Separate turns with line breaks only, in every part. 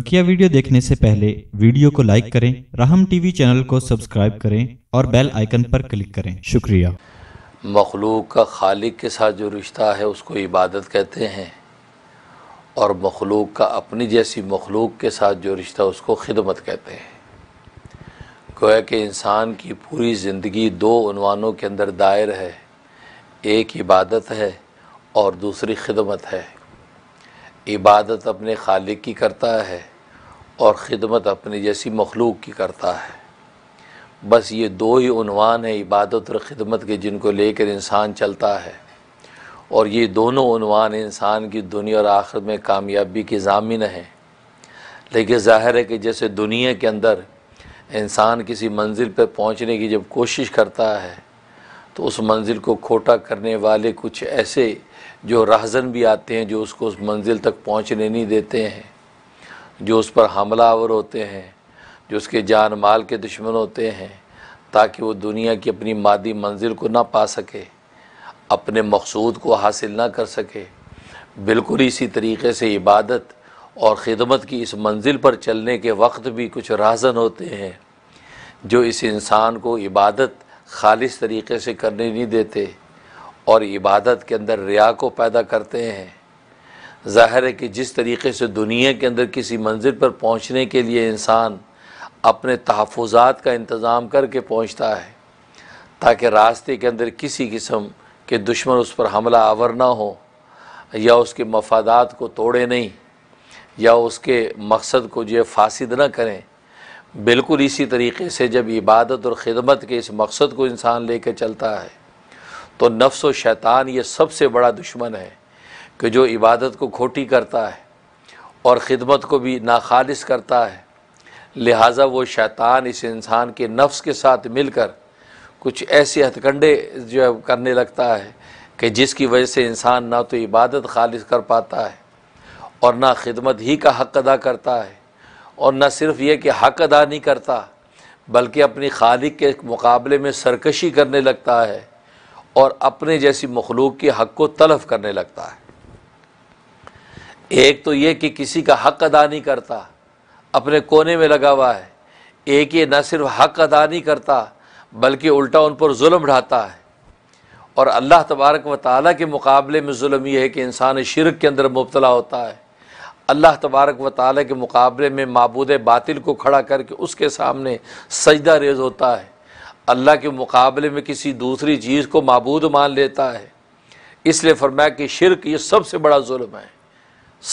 बकिया वीडियो देखने से पहले वीडियो को लाइक करें राहम टीवी चैनल को सब्सक्राइब करें और बेल आइकन पर क्लिक करें शुक्रिया मखलूक का खालिक के साथ जो रिश्ता है उसको इबादत कहते हैं और मखलूक का अपनी जैसी मखलूक के साथ जो रिश्ता उसको खिदमत कहते हैं गोया कि इंसान की पूरी ज़िंदगी दो उनवानों के अंदर दायर है एक इबादत है और दूसरी खिदमत है इबादत अपने खालिक की करता है और ख़िदमत अपने जैसी मखलूक की करता है बस ये दो ही उनवान है इबादत और ख़िदमत के जिनको लेकर इंसान चलता है और ये दोनों उनवान इंसान की दुनिया और आखिर में कामयाबी के जामिन हैं लेकिन ज़ाहिर है कि जैसे दुनिया के अंदर इंसान किसी मंजिल पर पहुँचने की जब कोशिश करता है तो उस मंजिल को खोटा करने वाले कुछ ऐसे जो राहजन भी आते हैं जो उसको उस मंजिल तक पहुंचने नहीं देते हैं जो उस पर हमलावर होते हैं जो उसके जान माल के दुश्मन होते हैं ताकि वो दुनिया की अपनी मादी मंजिल को ना पा सके अपने मकसूद को हासिल ना कर सके बिल्कुल इसी तरीके से इबादत और ख़िदमत की इस मंजिल पर चलने के वक्त भी कुछ राहजन होते हैं जो इस इंसान को इबादत खालिस तरीके से करने नहीं देते और इबादत के अंदर रिया को पैदा करते हैं ज़ाहिर है कि जिस तरीके से दुनिया के अंदर किसी मंजिल पर पहुँचने के लिए इंसान अपने तहफ़ात का इंतज़ाम करके पहुँचता है ताकि रास्ते के अंदर किसी किस्म के दुश्मन उस पर हमला आवर ना हो या उसके मफादात को तोड़े नहीं या उसके मकसद को जो फासद ना करें बिल्कुल इसी तरीके से जब इबादत और ख़िदमत के इस मकसद को इंसान कर चलता है तो नफ्स व शैतान ये सबसे बड़ा दुश्मन है कि जो इबादत को खोटी करता है और ख़िदमत को भी नाखालिस करता है लिहाजा वो शैतान इस इंसान के नफ्स के साथ मिलकर कुछ ऐसे हथकंडे जो है करने लगता है कि जिसकी वजह से इंसान ना तो इबादत खालिज कर पाता है और ना खिदमत ही का हक अदा करता है और ना सिर्फ ये कि हक अदा नहीं करता बल्कि अपनी खालिक के मुकाबले में सरकशी करने लगता है और अपने जैसी मखलूक के हक़ को तलफ करने लगता है एक तो ये कि किसी का हक़ अदा नहीं करता अपने कोने में लगा हुआ है एक ये न सिर्फ हक़ अदा नहीं करता बल्कि उल्टा उन पर जुल्म ढाता है और अल्लाह तबारक व ताली के मुकाबले में जुल्म यह है कि इंसान शिरक के अंदर मुबतला होता है अल्लाह तबारक व ताली के मुकाबले में मबूद बातिल को खड़ा करके उसके सामने सजदा रेज होता है अल्लाह के मुकाबले में किसी दूसरी चीज़ को मबूद मान लेता है इसलिए फरमाया कि शिरक ये सबसे बड़ा जुल्म है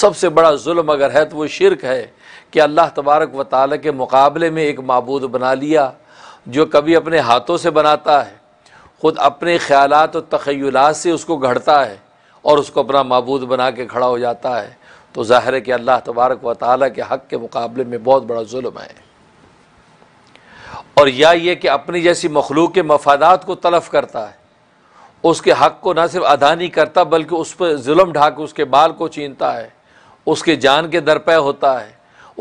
सबसे बड़ा जुल्म अगर है तो वो शिरक है कि अल्लाह तबारक व ताल के मुकाबले में एक मबूद बना लिया जो कभी अपने हाथों से बनाता है ख़ुद अपने ख्याल और तखयलात से उसको घड़ता है और उसको अपना मबूद बना के खड़ा हो जाता है तो ज़ाहिर है कि अल्लाह तबारक व ताली के हक़ के मुकाबले में बहुत बड़ा जुल्म है और या ये कि अपनी जैसी मखलूक के मफादात को तलफ करता है उसके हक को ना सिर्फ अदा नहीं करता बल्कि उस पर जुल्म ढाक उसके बाल को छीनता है उसके जान के दरपे होता है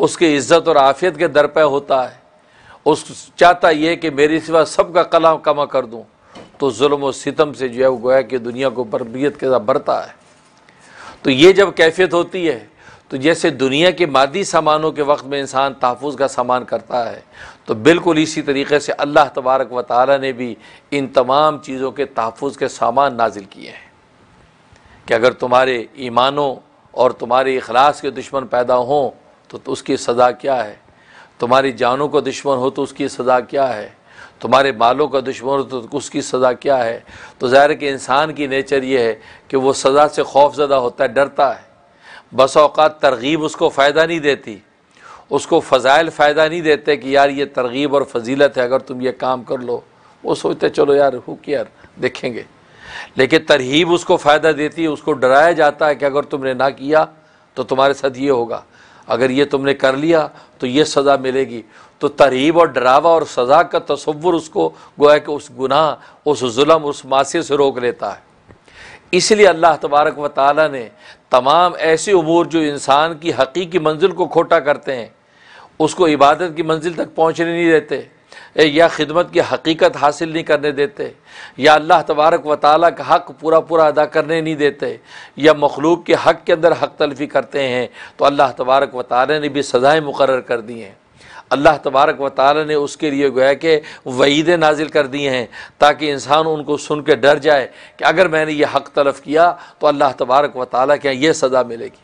उसके इज्जत और आफियत के दरपे होता है उस चाहता यह कि मेरी सिवा सब का कला कमा कर दूँ तो जुल्म और सितम से जो है वो गोया कि दुनिया को बरबियत के साथ बढ़ता है तो ये जब कैफियत होती है तो जैसे दुनिया के मादी सामानों के वक्त में इंसान तहफ़ का सामान करता है तो बिल्कुल इसी तरीके से अल्लाह तबारक व ताली ने भी इन तमाम चीज़ों के तहफ़ के सामान नाजिल किए हैं कि अगर तुम्हारे ईमानों और तुम्हारे अखलास के दुश्मन पैदा हों तो, तो उसकी सज़ा क्या है तुम्हारी जानों का दुश्मन हो तो उसकी सज़ा क्या है तुम्हारे बालों का दुश्मन हो तो उसकी सज़ा क्या है तो ज़ाहिर कि इंसान की नेचर ये है कि वो सज़ा से खौफ ज़दा होता है डरता है बस अवत तरगीब उसको फ़ायदा नहीं देती उसको फ़जाइल फ़ायदा नहीं देते कि यार ये तरगीब और फजीलत है अगर तुम ये काम कर लो
वो सोचते चलो
यार हु यार देखेंगे लेकिन तरहीब उसको फ़ायदा देती है उसको डराया जाता है कि अगर तुमने ना किया तो तुम्हारे साथ ये होगा अगर ये तुमने कर लिया तो ये सज़ा मिलेगी तो तरहीब और डरावा और सज़ा का तस्वुर उसको गोया कि उस गुनाह उस जुल्म उस मासी से रोक लेता है इसलिए अल्लाह तबारक व ताली ने तमाम ऐसे अमूर जो इंसान की हकीकी मंजिल को खोटा करते हैं उसको इबादत की मंजिल तक पहुँचने नहीं देते या ख़िदमत की हकीकत हासिल नहीं करने देते या अल्लाह तबारक व ताली का हक़ पूरा पूरा अदा करने नहीं देते या मखलूक के हक़ के अंदर हक़ तलफी करते हैं तो अल्लाह तबारक व ताली ने भी सज़ाएँ मुकर कर दी हैं अल्लाह तबारक व ताली ने उसके लिए गोया कि वहीदें नाजिल कर दिए हैं ताकि इंसान उनको सुन के डर जाए कि अगर मैंने ये हक़ तलफ़ किया तो अल्लाह तबारक व ताली के यहाँ यह सज़ा मिलेगी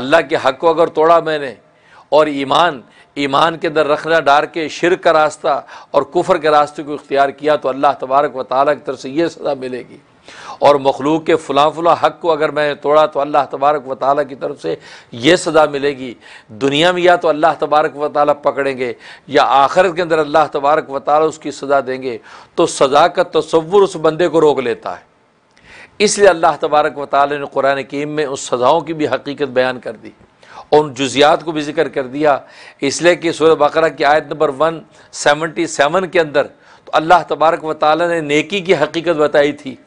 अल्लाह के हक़ को अगर तोड़ा मैंने और ईमान ईमान के अंदर रखना डार के शिर का रास्ता और कुफर के रास्ते को इख्तियार किया तो अल्लाह तबारक व ताली की तरफ से ये सज़ा मिलेगी और मखलूक के फ़लां फला हक को अगर मैं तोड़ा तो अल्लाह तबारक व ताली की तरफ से ये सज़ा मिलेगी दुनिया में या तो अल्लाह तबारक व ताली पकड़ेंगे या आखिरत के अंदर अल्लाह तबारक व ताली उसकी सज़ा देंगे तो सज़ा का तस्वुर उस बंदे को रोक लेता है इसलिए अल्लाह तबारक व ताली ने कुरान कीम में उस सज़ाओं की भी हकीकत बयान कर दी और उन जुजियात को भी जिक्र कर दिया इसलिए कि सूर्य बकरा की आयत नंबर वन सेवनटी सेवन के अंदर तो अल्लाह तबारक व ताली ने नेकी की हकीकत बताई थी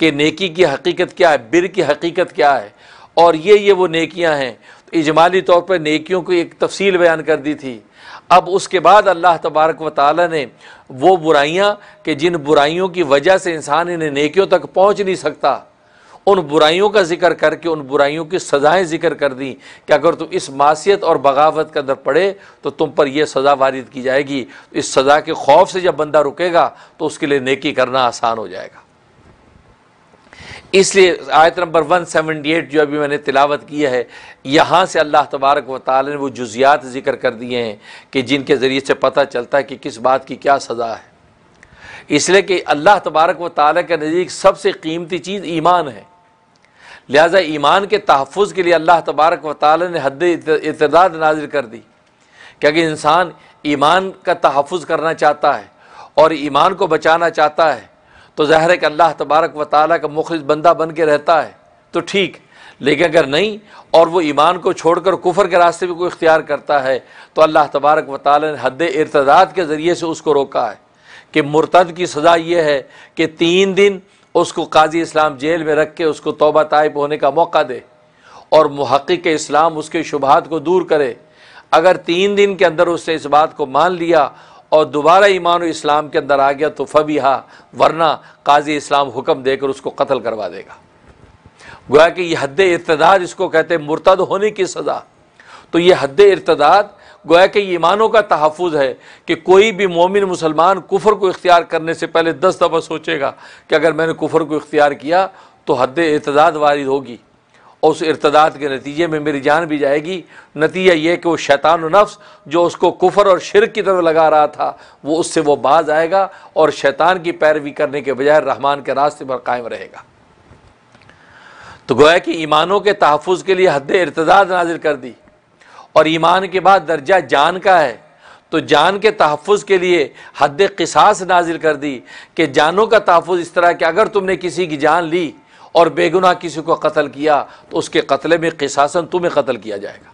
कि नेकी की हकीकत क्या है बिर की हकीकत क्या है और ये ये वो नेकियां हैं तो इजमाली तौर पर नेकियों को एक तफसील बयान कर दी थी अब उसके बाद अल्लाह तबारक व ताली ने वो बुराइयाँ कि जिन बुराइयों की वजह से इंसान इन्हें नेकियों तक पहुँच नहीं सकता उन बुराइयों का जिक्र करके उन बुराइयों की सज़ाएँ जिक्र कर दी कि अगर तुम इस मासीत और बगावत के अंदर पड़े तो तुम पर यह सज़ा वारिद की जाएगी तो इस सज़ा के खौफ से जब बंदा रुकेगा तो उसके लिए नेकी करना आसान हो जाएगा इसलिए आयत नंबर 178 जो अभी मैंने तिलावत की है यहाँ से अल्लाह तबारक व ताली ने वो जुजियात ज़िक्र कर दिए हैं कि जिनके ज़रिए से पता चलता है कि किस बात की क्या सज़ा है इसलिए कि अल्लाह तबारक व ताली के नज़दीक सबसे कीमती चीज़ ईमान है लिहाजा ईमान के तहफ़ के लिए अल्लाह तबारक व ताल ने हद इतदाद नाजिल कर दी क्योंकि इंसान ईमान का तहफ़ करना चाहता है और ईमान को बचाना चाहता है तो ज़ाहिर है कि अल्लाह तबारक व ताल का मुखलिस बंदा बन के रहता है तो ठीक लेकिन अगर नहीं और वो ईमान को छोड़कर कुफर के रास्ते भी कोई इख्तियार करता है तो अल्लाह तबारक व ताल ने हद इतदाद के ज़रिए से उसको रोका है कि मुर्तद की सज़ा यह है कि तीन दिन उसको काजी इस्लाम जेल में रख के उसको तोबा तायब होने का मौका दे और महक़ इस्लाम उसके शुबहत को दूर करे अगर तीन दिन के अंदर उसने इस बात को मान लिया और दोबारा ईमान इस्लाम के अंदर आ गया तो फबी हा वरना काजी इस्लाम हुक्म देकर उसको कत्ल करवा देगा गोया कि यह हद इरतदाद इसको कहते हैं मुर्तद होने की सज़ा तो ये हद इरतदाद गोया के ईमानों का तहफ़ है कि कोई भी मोमिन मुसलमान कुफर को इख्तियार करने से पहले दस दफ़ा सोचेगा कि अगर मैंने कुफर को इख्तियार किया तो हद इर्तदाद वारिद होगी और उस इर्तदाद के नतीजे में मेरी जान भी जाएगी नतीजा ये कि वह शैतान नफ्स जो उसको कुफर और शिर की तरफ लगा रहा था वो उससे वो बाज आएगा और शैतान की पैरवी करने के बजाय रहमान के रास्ते पर कायम रहेगा तो गोया कि ईमानों के तहफ़ के लिए हद इर्तदाद नाजिल कर दी और ईमान के बाद दर्जा जान का है तो जान के तहफ़ के लिए हद कसास नाजिल कर दी कि जानों का तहफ़ इस तरह कि अगर तुमने किसी की जान ली और बेगुनाह किसी को कत्ल किया तो उसके कत्ले में कसासन तुम्हें कत्ल किया जाएगा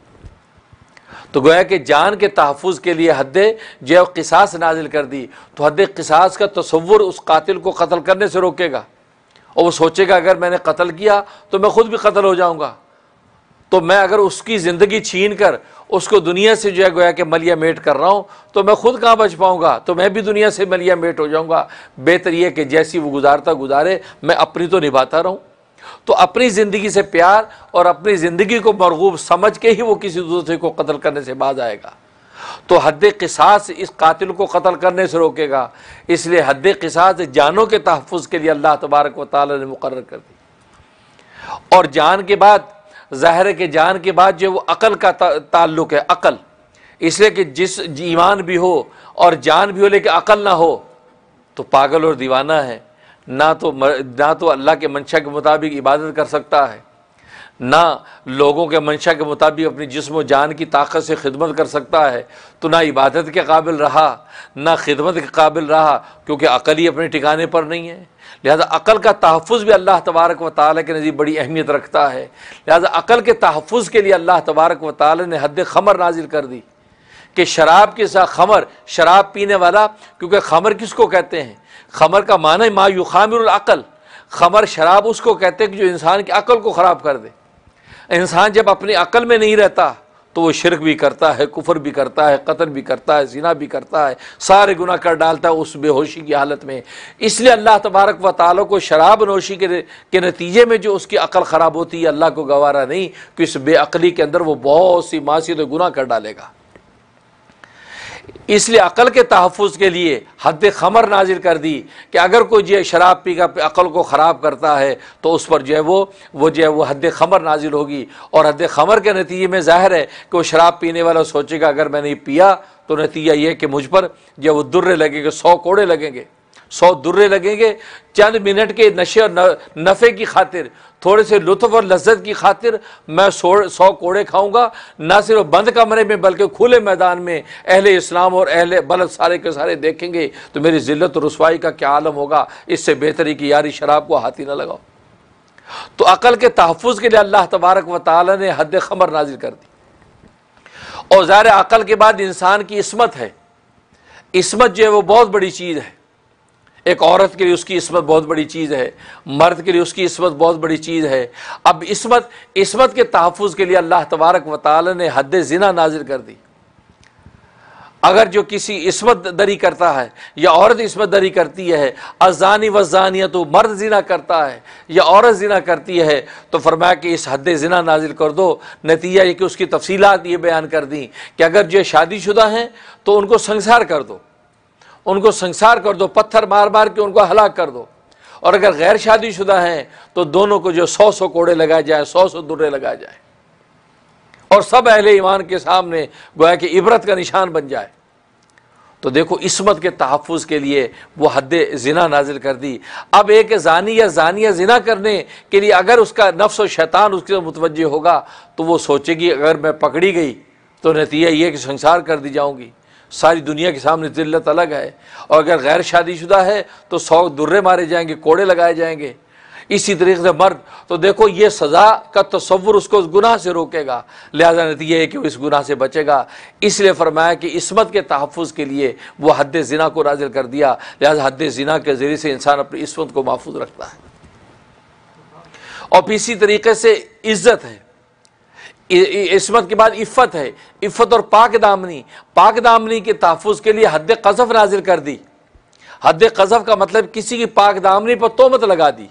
तो गोया कि जान के तहफ़ के लिए हद जो है कसास नाजिल कर दी तो हद कसास का तस्वुर उस कातिल को कत्ल करने से रोकेगा और वो सोचेगा अगर मैंने कत्ल किया तो मैं ख़ुद भी कत्ल हो जाऊँगा तो मैं अगर उसकी ज़िंदगी छीन कर उसको दुनिया से जो है गोया कि मलिया मेट कर रहा हूँ तो मैं खुद कहाँ बच पाऊँगा तो मैं भी दुनिया से मलिया मेट हो जाऊँगा बेहतर यह कि जैसी वो गुजारता गुजारे मैं अपनी तो निभाता रहूँ तो अपनी ज़िंदगी से प्यार और अपनी ज़िंदगी को मरगूब समझ के ही वो किसी दूसरे को कत्ल करने से बाज आएगा तो हद किसास इस कातिल को कत्ल करने से रोकेगा इसलिए हद किसास जानों के तहफ़ के लिए अल्लाह तबारक वाली ने मुकर कर दी और जान के बाद ज़ाहिर के जान के बाद जो वो अक़ल का ताल्लुक है अक़ल इसलिए कि जिस ईमान भी हो और जान भी हो लेकिन अक़ल ना हो तो पागल और दीवाना है ना तो ना तो अल्लाह के मंशा के मुताबिक इबादत कर सकता है ना लोगों के मंशा के मुताबिक अपनी जिसम जान की ताकत से खिदमत कर सकता है तो ना इबादत के काबिल रहा ना खिदमत के काबिल रहा क्योंकि अकल ही अपने ठिकाने पर नहीं है लिहाजा अक़ल का तहफ़ भी अल्लाह तबारक व ताल के नज़ीब बड़ी अहमियत रखता है लिहाजा अक़ल के तहफ़ के लिए अल्लाह तबारक व ताल ने हद खमर नाजिल कर दी कि शराब के साथ खमर शराब पीने वाला क्योंकि खमर किसको कहते हैं खमर का मान माना मायू खामिरकल खमर शराब उसको कहते हैं कि जो इंसान की अक़ल को ख़राब कर दे इंसान जब अपनी अक़ल में नहीं रहता तो वो शिरक भी करता है कुफर भी करता है कतल भी करता है जिना भी करता है सारे गुना कर डालता है उस बेहोशी की हालत में इसलिए अल्लाह तबारक व ताल को शराब नोशी के के नतीजे में जो उसकी अकल ख़राब होती है अल्लाह को गवारा नहीं कि इस बेअली के अंदर वो बहुत सी मासी तो गुना कर डालेगा इसलिए अकल के तहफ़ के लिए हद खमर नाजिल कर दी कि अगर कोई जो शराब पी का अकल को ख़राब करता है तो उस पर जो है वो वो जो है वो हद खमर नाजिल होगी और हद खमर के नतीजे में ज़ाहिर है कि वो शराब पीने वाला सोचेगा अगर मैंने पिया तो नतीजा ये कि मुझ पर जो वो दुर्रे लगेंगे सौ कोड़े लगेंगे सौ दुर्रे लगेंगे चंद मिनट के नशे और नफ़े की खातिर थोड़े से लुत्फ और लज्जत की खातिर मैं सो सौ कोड़े खाऊंगा ना सिर्फ बंद कमरे में बल्कि खुले मैदान में अहले इस्लाम और अहले बल्ब सारे के सारे देखेंगे तो मेरी ज़िल्त रसवाई का क्या आलम होगा इससे बेहतरी कि यारी शराब को हाथी ना लगाओ तो अकल के तहफ़ के लिए अल्लाह तबारक व ताली ने हद खमर नाजिल कर दी और ज़ाहिर अकल के बाद इंसान की इसमत है इसमत जो है वह बहुत बड़ी चीज़ है एक औरत के लिए उसकी इसमत बहुत बड़ी चीज़ है मर्द के लिए उसकी इस्मत बहुत बड़ी चीज़ है अब इसमत इसमत के तहफ़ के लिए अल्लाह तबारक व ताल ने हद ज़िना नाजिल कर दी अगर जो किसी इस्मत दरी करता है या औरत इस्मत दरी करती है अजानी व जानिया तो मर्द जिना करता है या औरत जिना करती है तो फरमाया कि इस हद जिना नाजिल कर दो नतीजा ये कि उसकी तफसीलात ये बयान कर दी कि अगर जो शादीशुदा हैं तो उनको संसार कर दो उनको संसार कर दो पत्थर मार मार के उनको हलाक कर दो और अगर गैर शादीशुदा हैं तो दोनों को जो सौ सौ कोड़े लगाए जाए सौ सौ दुर्रे लगाए जाए और सब अहले ईमान के सामने गोया कि इबरत का निशान बन जाए तो देखो इसमत के तहफ़ के लिए वो हद जना नाजिल कर दी अब एक जानी या जानिया जना करने के लिए अगर उसका नफ्स और शैतान उसके तरफ मुतवजह होगा तो वो सोचेगी अगर मैं पकड़ी गई तो नतीजा ये कि संसार कर दी जाऊँगी सारी दुनिया के सामने जिल्लत अलग है और अगर गैर शादीशुदा है तो सौ दुर्रे मारे जाएंगे कोड़े लगाए जाएंगे इसी तरीके से मर्द तो देखो ये सज़ा का तस्वुर उसको उस गुनाह से रोकेगा लिहाजा नतीजा है कि वो इस गुनाह से बचेगा इसलिए फरमाया कि इसमत के तहफ़ के लिए वह हद जना को नाजिल कर दिया लिहाजा हद जना के ज़रिए से इंसान अपनी इसमत को महफूज रखता है और इसी तरीके से इज़्ज़त है इसमत के बाद इफ़त है इफ़त और पाक दामनी पाक दामनी के तहफ़ के लिए हद कसफ़ नाजिल कर दी हद कसफ़ का मतलब किसी की पाक दामनी पर तोहमत लगा दी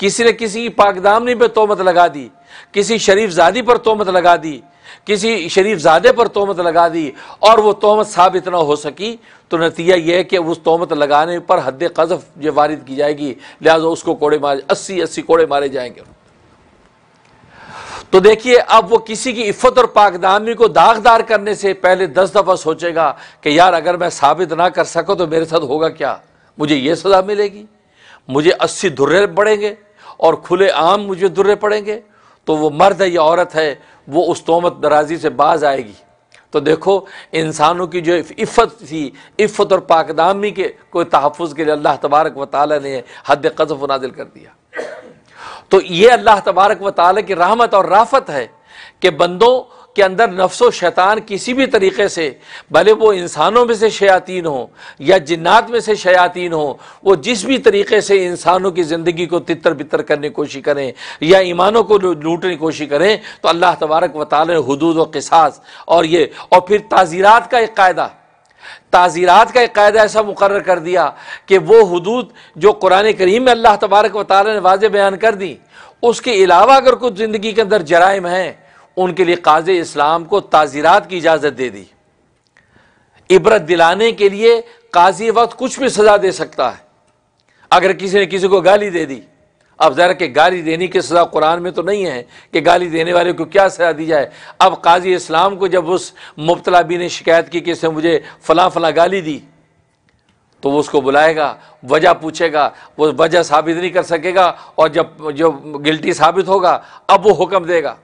किसी ने किसी की पाक दामनी पर तोहमत लगा दी किसी शरीफ ज़ादी पर तोहमत लगा दी किसी शरीफ ज़ादे पर तोहमत लगा दी और वह तोहमत साबित ना हो सकी तो नतीजा यह है कि उस तोहमत लगाने पर हद कसफ़ जो वारिद की जाएगी लिहाजा उसको कोड़े मारे अस्सी अस्सी कोड़े मारे जाएंगे तो देखिए अब वो किसी की इफ़त और पाकदामी को दागदार करने से पहले दस दफ़ा सोचेगा कि यार अगर मैं साबित ना कर सकूँ तो मेरे साथ होगा क्या मुझे ये सज़ा मिलेगी मुझे अस्सी दुर्रे पड़ेंगे और खुले आम मुझे दुर्रे पड़ेंगे तो वो मर्द है या औरत है वो उस तोमत दराजी से बाज आएगी तो देखो इंसानों की जो इफ़त थी इफ़त और पाकदामी के कोई तहफ़ के लिए अल्लाह तबारक वाली ने हद कज़फ़ नाजिल कर दिया तो ये अल्लाह तबारक व ताल की रहमत और राफत है कि बंदों के अंदर नफ्सो शैतान किसी भी तरीके से भले वो इंसानों में से शयातीन हो या जिन्नात में से शयातीन हो वो जिस भी तरीके से इंसानों की ज़िंदगी को तितर बितर करने की कोशिश करें या ईमानों को लूटने की कोशिश करें तो अल्लाह तबारक ताल हदूद व किसास और ये और फिर ताज़ीरात का एक कायदा है ताज़ीरात का एक कायदा ऐसा मुकर कर दिया कि वो हदूद जो कुरान करीम में अल्लाह तबारक व ने वाज बयान कर दी उसके अलावा अगर कुछ ज़िंदगी के अंदर जराइम हैं उनके लिए काज इस्लाम को ताज़ीरात की इजाज़त दे दी इबरत दिलाने के लिए काजी वक्त कुछ भी सज़ा दे सकता है अगर किसी ने किसी को गाली दे दी अब ज़रा कि गाली देने की सज़ा कुरान में तो नहीं है कि गाली देने वाले को क्या सज़ा दी जाए अब काजी इस्लाम को जब उस मुबतला बी ने शिकायत की कि इसने मुझे फ़लाँ फ़लाँ गाली दी तो वो उसको बुलाएगा वजह पूछेगा वो वजह साबित नहीं कर सकेगा और जब जो गिल्टी साबित होगा अब वो हुक्म देगा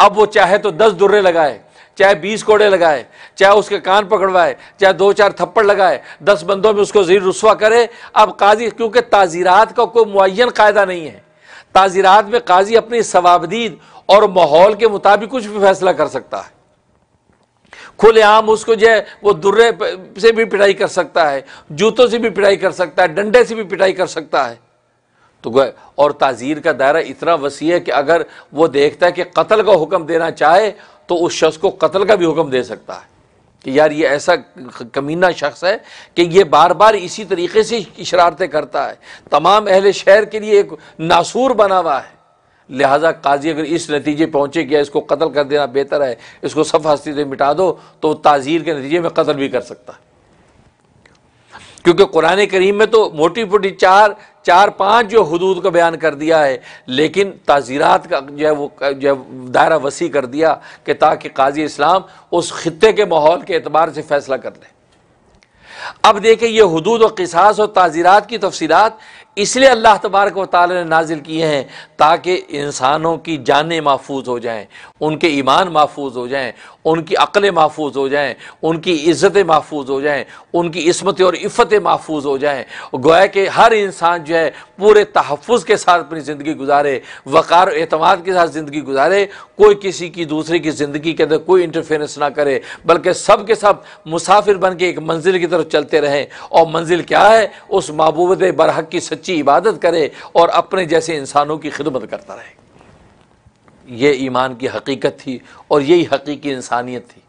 अब वो चाहे तो दस दुर्रे लगाए चाहे बीस कोड़े लगाए चाहे उसके कान पकड़वाए चाहे दो चार थप्पड़ लगाए दस बंदों में उसको जीर रसुआ करे अब काजी क्योंकि ताज़ीरात का कोई मुन कायदा नहीं है ताज़ीरात में काजी अपनी सवाबदीद और माहौल के मुताबिक कुछ भी फैसला कर सकता है खुलेआम उसको जो है वो दुर्रे से भी पिटाई कर सकता है जूतों से भी पिटाई कर सकता है डंडे से भी पिटाई कर सकता है तो और ताज़ीर का दायरा इतना वसी है कि अगर वो देखता है कि कत्ल का हुक्म देना चाहे तो उस शख्स को कत्ल का भी हुक्म दे सकता है कि यार ये ऐसा कमीना शख्स है कि ये बार बार इसी तरीके से शरारतें करता है तमाम अहल शहर के लिए एक नासूर बना हुआ है लिहाजा काजी अगर इस नतीजे पहुँचे कि इसको कत्ल कर देना बेहतर है इसको सफ हस्ती से मिटा दो तो ताज़ीर के नतीजे में कत्ल भी कर सकता है क्योंकि कुरान करीम में तो मोटी मोटी चार चार पाँच जो हदूद का बयान कर दिया है लेकिन ताज़ीरात का जो है वो जो है दायरा वसी कर दिया कि ताकि काजी इस्लाम उस खत्े के माहौल के अतबार से फैसला कर लें अब देखें ये हदूद और किसास और ताज़ीरात की तफसीत इसलिए अल्लाह तबारक वाली ने नाजिल किए हैं ताकि इंसानों की जानें महफूज हो जाएं उनके ईमान महफूज हो जाएं उनकी अक़लें महफूज हो जाएँ उनकी इज़्ज़तें महफूज हो जाएँ उनकी इसमतें और इफ़तें महफूज हो जाएँ गोया कि हर इंसान जो है पूरे तहफ़ के साथ अपनी ज़िंदगी गुजारे वक़ार अतमाद के साथ ज़िंदगी गुजारे कोई किसी की दूसरे की ज़िंदगी के अंदर कोई इंटरफेरेंस ना करे बल्कि सब के सब मुसाफिर बन के एक मंजिल की तरफ चलते रहें और मंजिल क्या है उस महबूबत बरहक की सच्ची इबादत करे और अपने जैसे इंसानों की खिदमत करता रहे ये ईमान की हकीकत थी और यही हकीकी इंसानियत थी